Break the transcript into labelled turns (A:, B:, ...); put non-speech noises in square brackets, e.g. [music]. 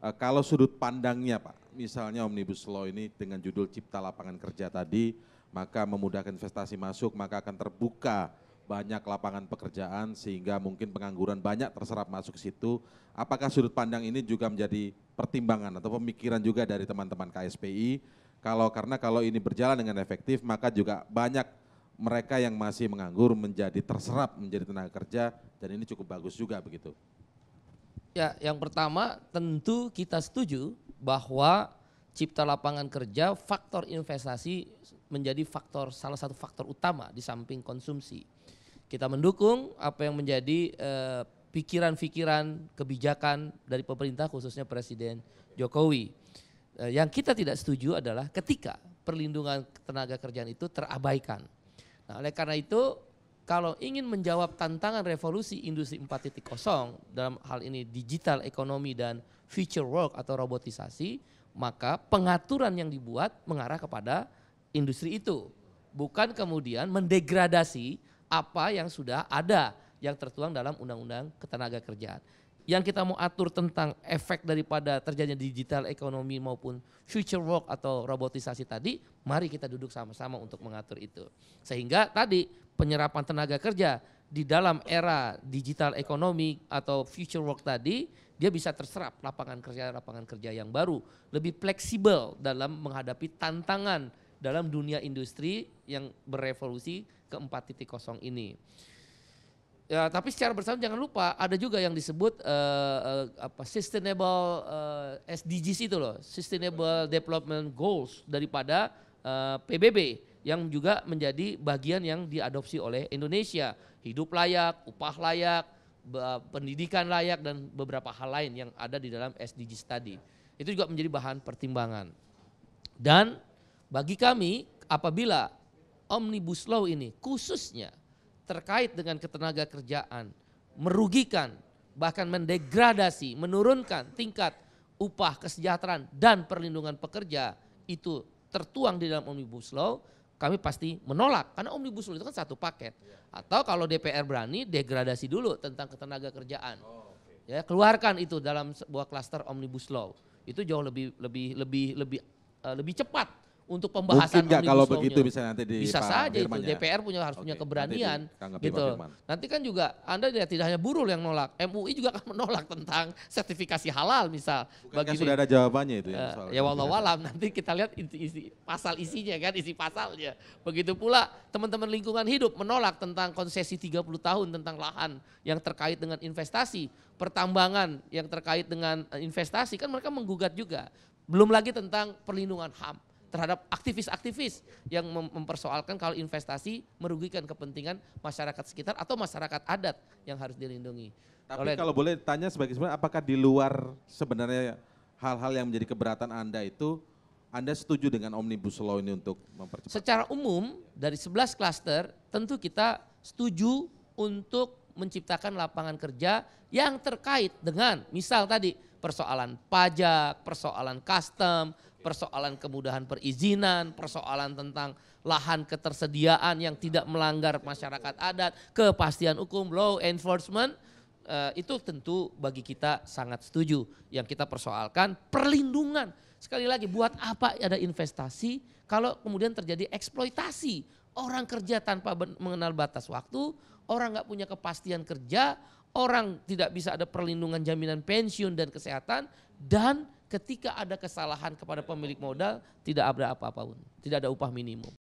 A: Uh, kalau sudut pandangnya Pak, misalnya Omnibus Law ini dengan judul Cipta Lapangan Kerja tadi, maka memudahkan investasi masuk, maka akan terbuka banyak lapangan pekerjaan sehingga mungkin pengangguran banyak terserap masuk ke situ. Apakah sudut pandang ini juga menjadi pertimbangan atau pemikiran juga dari teman-teman KSPI? Kalau karena kalau ini berjalan dengan efektif maka juga banyak mereka yang masih menganggur menjadi terserap menjadi tenaga kerja dan ini cukup bagus juga begitu.
B: Ya, yang pertama tentu kita setuju bahwa cipta lapangan kerja, faktor investasi menjadi faktor salah satu faktor utama di samping konsumsi. Kita mendukung apa yang menjadi eh, pikiran-pikiran eh, kebijakan dari pemerintah khususnya Presiden Jokowi. Eh, yang kita tidak setuju adalah ketika perlindungan tenaga kerjaan itu terabaikan. Nah, oleh karena itu kalau ingin menjawab tantangan revolusi industri 4.0 dalam hal ini digital ekonomi dan future work atau robotisasi, maka pengaturan yang dibuat mengarah kepada industri itu. Bukan kemudian mendegradasi apa yang sudah ada yang tertuang dalam undang-undang ketenaga kerjaan yang kita mau atur tentang efek daripada terjadinya digital ekonomi maupun future work atau robotisasi tadi, mari kita duduk sama-sama untuk mengatur itu. Sehingga tadi penyerapan tenaga kerja di dalam era digital ekonomi atau future work tadi, dia bisa terserap lapangan kerja-lapangan kerja yang baru, lebih fleksibel dalam menghadapi tantangan dalam dunia industri yang berevolusi ke 4.0 ini. Ya, tapi secara bersama jangan lupa ada juga yang disebut uh, uh, apa sustainable uh, eh, SDGs itu loh, sustainable development goals daripada uh, PBB yang juga menjadi bagian yang diadopsi oleh Indonesia. Hidup layak, upah layak, pendidikan layak dan beberapa hal lain yang ada di dalam SDGs tadi. Itu juga menjadi bahan pertimbangan. Dan bagi kami apabila Omnibus Law ini khususnya terkait dengan ketenaga kerjaan merugikan, bahkan mendegradasi, menurunkan tingkat upah kesejahteraan dan perlindungan pekerja itu tertuang di dalam Omnibus Law, kami pasti menolak karena Omnibus Law itu kan satu paket. Atau kalau DPR berani degradasi dulu tentang ketenaga kerjaan. Oh, ya, keluarkan itu dalam sebuah klaster Omnibus Law. Itu jauh lebih lebih lebih lebih eh, lebih cepat untuk pembahasan Mungkin kalau begitu bisa nanti di bisa Pak saja itu DPR punya harus Oke, punya keberanian nanti gitu. Nanti kan juga Anda lihat tidak hanya buruh yang nolak, MUI juga akan [laughs] menolak tentang sertifikasi halal misal. Bagi sudah ada
A: jawabannya itu ya? Soal ya walau walam
B: nanti kita lihat isi, isi pasal isinya kan, isi pasalnya. Begitu pula teman-teman lingkungan hidup menolak tentang konsesi 30 tahun tentang lahan yang terkait dengan investasi, pertambangan yang terkait dengan eh, investasi kan mereka menggugat juga. Belum lagi tentang perlindungan HAM terhadap aktivis-aktivis yang mempersoalkan kalau investasi merugikan kepentingan masyarakat sekitar atau masyarakat adat yang harus dilindungi. Tapi Oleh, kalau
A: boleh tanya sebagai sebenarnya apakah di luar sebenarnya hal-hal yang menjadi keberatan Anda itu anda setuju dengan Omnibus Law ini untuk mempercepat?
B: Secara umum dari 11 klaster tentu kita setuju untuk menciptakan lapangan kerja yang terkait dengan misal tadi persoalan pajak, persoalan custom, persoalan kemudahan perizinan, persoalan tentang lahan ketersediaan yang tidak melanggar masyarakat adat, kepastian hukum, law enforcement, eh, itu tentu bagi kita sangat setuju. Yang kita persoalkan perlindungan. Sekali lagi buat apa ada investasi kalau kemudian terjadi eksploitasi. Orang kerja tanpa mengenal batas waktu, orang nggak punya kepastian kerja, orang tidak bisa ada perlindungan jaminan pensiun dan kesehatan, dan ketika ada kesalahan kepada pemilik modal tidak ada apa-apa pun, tidak ada upah minimum.